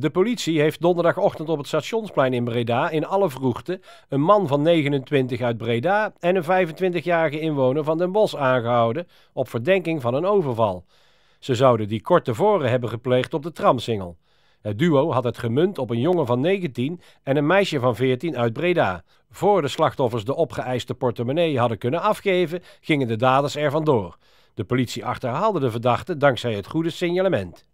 De politie heeft donderdagochtend op het stationsplein in Breda in alle vroegte een man van 29 uit Breda en een 25-jarige inwoner van Den Bosch aangehouden op verdenking van een overval. Ze zouden die kort tevoren hebben gepleegd op de tramsingel. Het duo had het gemunt op een jongen van 19 en een meisje van 14 uit Breda. Voor de slachtoffers de opgeëiste portemonnee hadden kunnen afgeven, gingen de daders er vandoor. De politie achterhaalde de verdachte dankzij het goede signalement.